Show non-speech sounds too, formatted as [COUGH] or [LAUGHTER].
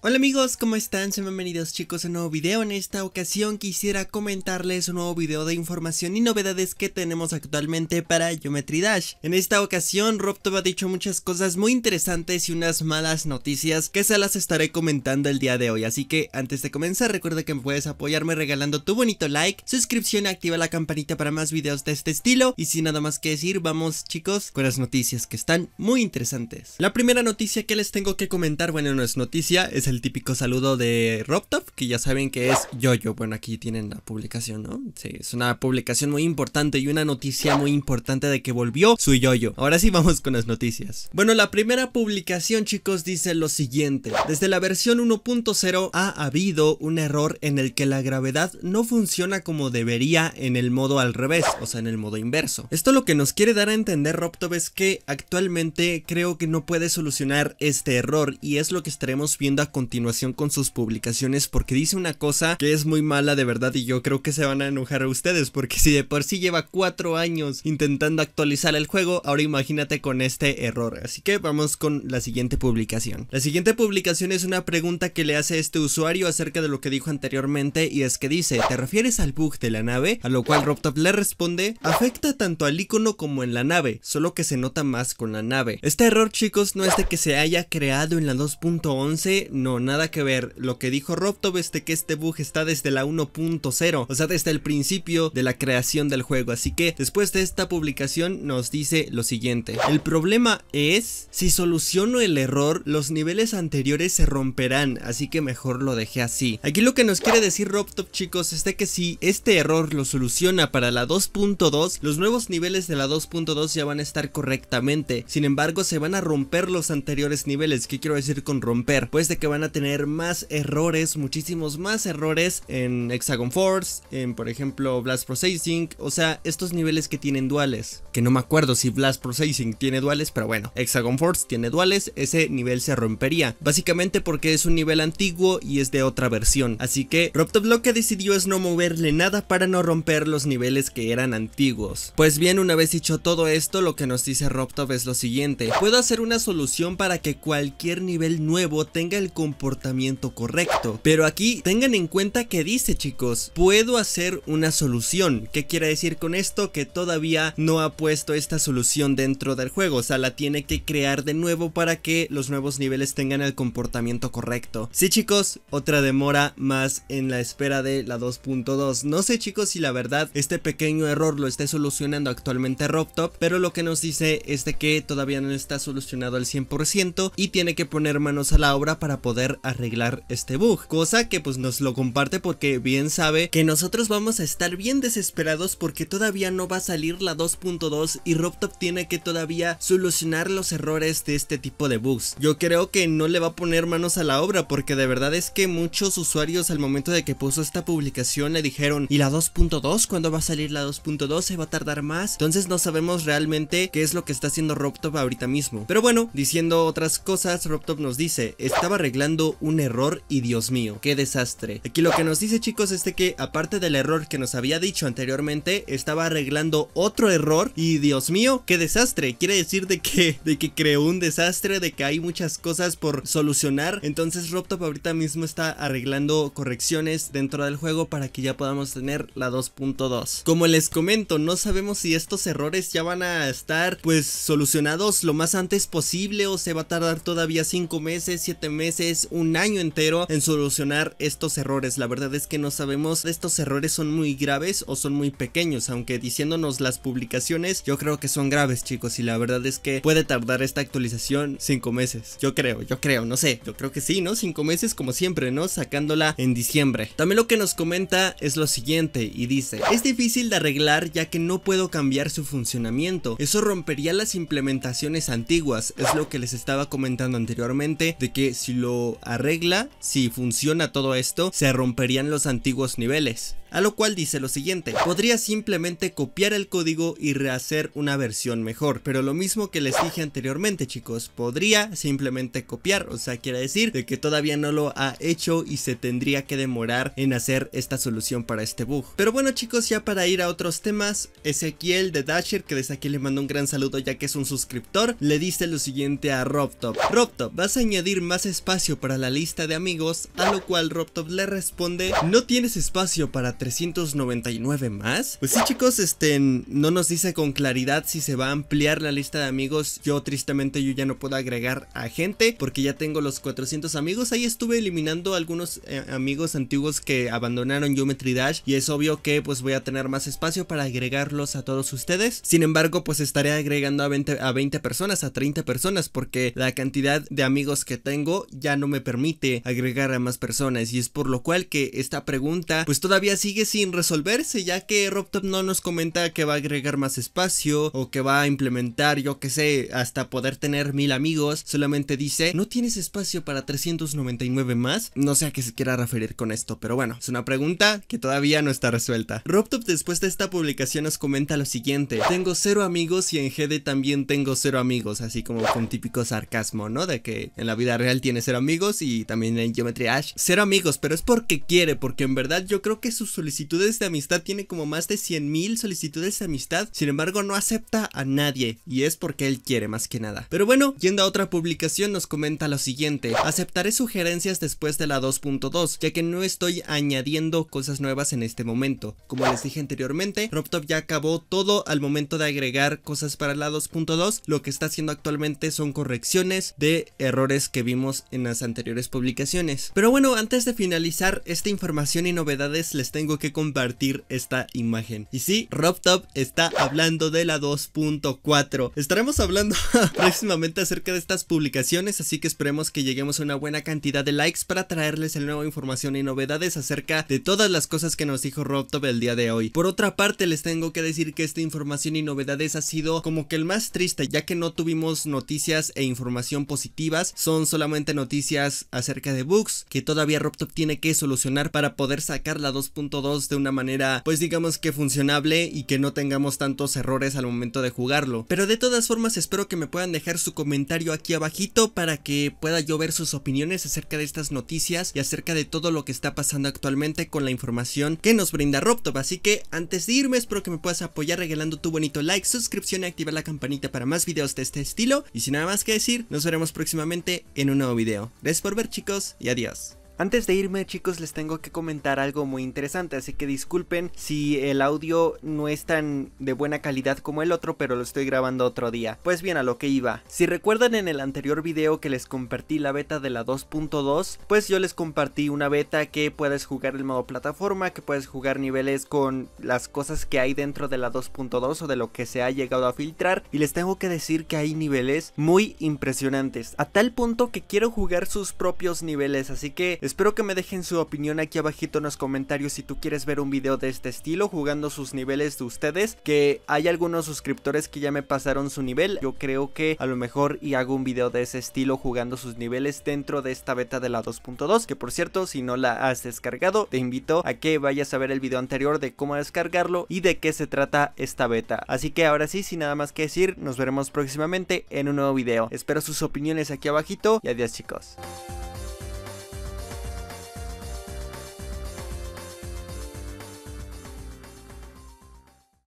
Hola amigos, ¿cómo están? Sean bienvenidos chicos a un nuevo video. En esta ocasión quisiera comentarles un nuevo video de información y novedades que tenemos actualmente para Geometry Dash. En esta ocasión Robtop ha dicho muchas cosas muy interesantes y unas malas noticias que se las estaré comentando el día de hoy. Así que antes de comenzar recuerda que puedes apoyarme regalando tu bonito like, suscripción y activa la campanita para más videos de este estilo. Y sin nada más que decir, vamos chicos con las noticias que están muy interesantes. La primera noticia que les tengo que comentar, bueno no es noticia, es el típico saludo de RobTop, que ya saben que es YoYo. Bueno, aquí tienen la publicación, ¿no? Sí, es una publicación muy importante y una noticia muy importante de que volvió su YoYo. Ahora sí vamos con las noticias. Bueno, la primera publicación, chicos, dice lo siguiente. Desde la versión 1.0 ha habido un error en el que la gravedad no funciona como debería en el modo al revés, o sea, en el modo inverso. Esto lo que nos quiere dar a entender RobTop es que actualmente creo que no puede solucionar este error y es lo que estaremos viendo a continuación con sus publicaciones porque dice una cosa que es muy mala de verdad y yo creo que se van a enojar a ustedes porque si de por sí lleva cuatro años intentando actualizar el juego, ahora imagínate con este error. Así que vamos con la siguiente publicación. La siguiente publicación es una pregunta que le hace este usuario acerca de lo que dijo anteriormente y es que dice, ¿te refieres al bug de la nave? A lo cual Robtop le responde, afecta tanto al icono como en la nave, solo que se nota más con la nave. Este error chicos no es de que se haya creado en la 2.11, no no, nada que ver. Lo que dijo Robtop es de que este bug está desde la 1.0, o sea, desde el principio de la creación del juego. Así que después de esta publicación nos dice lo siguiente. El problema es, si soluciono el error, los niveles anteriores se romperán, así que mejor lo dejé así. Aquí lo que nos quiere decir Robtop, chicos, es de que si este error lo soluciona para la 2.2, los nuevos niveles de la 2.2 ya van a estar correctamente. Sin embargo, se van a romper los anteriores niveles. ¿Qué quiero decir con romper? Pues de que van a tener más errores, muchísimos más errores en Hexagon Force, en por ejemplo Blast Processing, o sea, estos niveles que tienen duales, que no me acuerdo si Blast Processing tiene duales, pero bueno, Hexagon Force tiene duales, ese nivel se rompería, básicamente porque es un nivel antiguo y es de otra versión, así que Roptop, lo que decidió es no moverle nada para no romper los niveles que eran antiguos. Pues bien, una vez dicho todo esto, lo que nos dice RobTop es lo siguiente, puedo hacer una solución para que cualquier nivel nuevo tenga el comportamiento correcto. Pero aquí tengan en cuenta que dice chicos, puedo hacer una solución. ¿Qué quiere decir con esto? Que todavía no ha puesto esta solución dentro del juego, o sea, la tiene que crear de nuevo para que los nuevos niveles tengan el comportamiento correcto. Sí chicos, otra demora más en la espera de la 2.2. No sé chicos si la verdad este pequeño error lo esté solucionando actualmente RobTop, pero lo que nos dice es de que todavía no está solucionado al 100% y tiene que poner manos a la obra para poder arreglar este bug, cosa que pues nos lo comparte porque bien sabe que nosotros vamos a estar bien desesperados porque todavía no va a salir la 2.2 y RobTop tiene que todavía solucionar los errores de este tipo de bugs. Yo creo que no le va a poner manos a la obra porque de verdad es que muchos usuarios al momento de que puso esta publicación le dijeron ¿y la 2.2? cuando va a salir la 2.2? ¿Se va a tardar más? Entonces no sabemos realmente qué es lo que está haciendo RobTop ahorita mismo. Pero bueno, diciendo otras cosas, RobTop nos dice, estaba arreglando un error y Dios mío, qué desastre. Aquí lo que nos dice chicos es de que aparte del error que nos había dicho anteriormente, estaba arreglando otro error y Dios mío, qué desastre. Quiere decir de que, de que creó un desastre, de que hay muchas cosas por solucionar. Entonces Robtop ahorita mismo está arreglando correcciones dentro del juego para que ya podamos tener la 2.2. Como les comento, no sabemos si estos errores ya van a estar pues solucionados lo más antes posible o se va a tardar todavía 5 meses, 7 meses un año entero en solucionar estos errores. La verdad es que no sabemos, estos errores son muy graves o son muy pequeños, aunque diciéndonos las publicaciones, yo creo que son graves chicos y la verdad es que puede tardar esta actualización Cinco meses. Yo creo, yo creo, no sé, yo creo que sí, ¿no? Cinco meses como siempre, ¿no? Sacándola en diciembre. También lo que nos comenta es lo siguiente y dice, es difícil de arreglar ya que no puedo cambiar su funcionamiento. Eso rompería las implementaciones antiguas, es lo que les estaba comentando anteriormente, de que si lo arregla, si funciona todo esto, se romperían los antiguos niveles a lo cual dice lo siguiente, podría simplemente copiar el código y rehacer una versión mejor, pero lo mismo que les dije anteriormente chicos, podría simplemente copiar, o sea quiere decir de que todavía no lo ha hecho y se tendría que demorar en hacer esta solución para este bug. Pero bueno chicos, ya para ir a otros temas, Ezequiel de Dasher, que desde aquí le mando un gran saludo ya que es un suscriptor, le dice lo siguiente a RobTop, RobTop, vas a añadir más espacio para la lista de amigos, a lo cual RobTop le responde, no tienes espacio para 399 más. Pues sí chicos, este, no nos dice con claridad si se va a ampliar la lista de amigos. Yo tristemente yo ya no puedo agregar a gente porque ya tengo los 400 amigos. Ahí estuve eliminando algunos eh, amigos antiguos que abandonaron Geometry Dash y es obvio que pues voy a tener más espacio para agregarlos a todos ustedes. Sin embargo, pues estaré agregando a 20, a 20 personas, a 30 personas porque la cantidad de amigos que tengo ya no me permite agregar a más personas y es por lo cual que esta pregunta pues todavía sí sigue sin resolverse ya que RobTop no nos comenta que va a agregar más espacio o que va a implementar, yo que sé, hasta poder tener mil amigos. Solamente dice, no tienes espacio para 399 más. No sé a qué se quiera referir con esto, pero bueno, es una pregunta que todavía no está resuelta. RobTop después de esta publicación nos comenta lo siguiente. Tengo cero amigos y en GD también tengo cero amigos, así como con típico sarcasmo, ¿no? De que en la vida real tiene cero amigos y también en Geometry Ash cero amigos, pero es porque quiere, porque en verdad yo creo que sus solicitudes de amistad, tiene como más de 100 mil solicitudes de amistad, sin embargo no acepta a nadie y es porque él quiere más que nada. Pero bueno, yendo a otra publicación nos comenta lo siguiente, aceptaré sugerencias después de la 2.2 ya que no estoy añadiendo cosas nuevas en este momento. Como les dije anteriormente, RobTop ya acabó todo al momento de agregar cosas para la 2.2, lo que está haciendo actualmente son correcciones de errores que vimos en las anteriores publicaciones. Pero bueno, antes de finalizar esta información y novedades les tengo que compartir esta imagen. Y sí, RobTop está hablando de la 2.4. Estaremos hablando [LAUGHS] próximamente acerca de estas publicaciones, así que esperemos que lleguemos a una buena cantidad de likes para traerles la nueva información y novedades acerca de todas las cosas que nos dijo RobTop el día de hoy. Por otra parte, les tengo que decir que esta información y novedades ha sido como que el más triste, ya que no tuvimos noticias e información positivas, son solamente noticias acerca de bugs que todavía RobTop tiene que solucionar para poder sacar la 2.4 de una manera, pues digamos que funcionable y que no tengamos tantos errores al momento de jugarlo. Pero de todas formas espero que me puedan dejar su comentario aquí abajito para que pueda yo ver sus opiniones acerca de estas noticias y acerca de todo lo que está pasando actualmente con la información que nos brinda RobTop. Así que antes de irme espero que me puedas apoyar regalando tu bonito like, suscripción y activar la campanita para más videos de este estilo. Y sin nada más que decir, nos veremos próximamente en un nuevo video. Gracias por ver chicos y adiós. Antes de irme chicos les tengo que comentar algo muy interesante, así que disculpen si el audio no es tan de buena calidad como el otro, pero lo estoy grabando otro día. Pues bien, a lo que iba. Si recuerdan en el anterior video que les compartí la beta de la 2.2, pues yo les compartí una beta que puedes jugar el modo plataforma, que puedes jugar niveles con las cosas que hay dentro de la 2.2 o de lo que se ha llegado a filtrar, y les tengo que decir que hay niveles muy impresionantes, a tal punto que quiero jugar sus propios niveles, así que Espero que me dejen su opinión aquí abajito en los comentarios si tú quieres ver un video de este estilo jugando sus niveles de ustedes, que hay algunos suscriptores que ya me pasaron su nivel, yo creo que a lo mejor y hago un video de ese estilo jugando sus niveles dentro de esta beta de la 2.2, que por cierto si no la has descargado te invito a que vayas a ver el video anterior de cómo descargarlo y de qué se trata esta beta. Así que ahora sí, sin nada más que decir, nos veremos próximamente en un nuevo video. Espero sus opiniones aquí abajito y adiós chicos.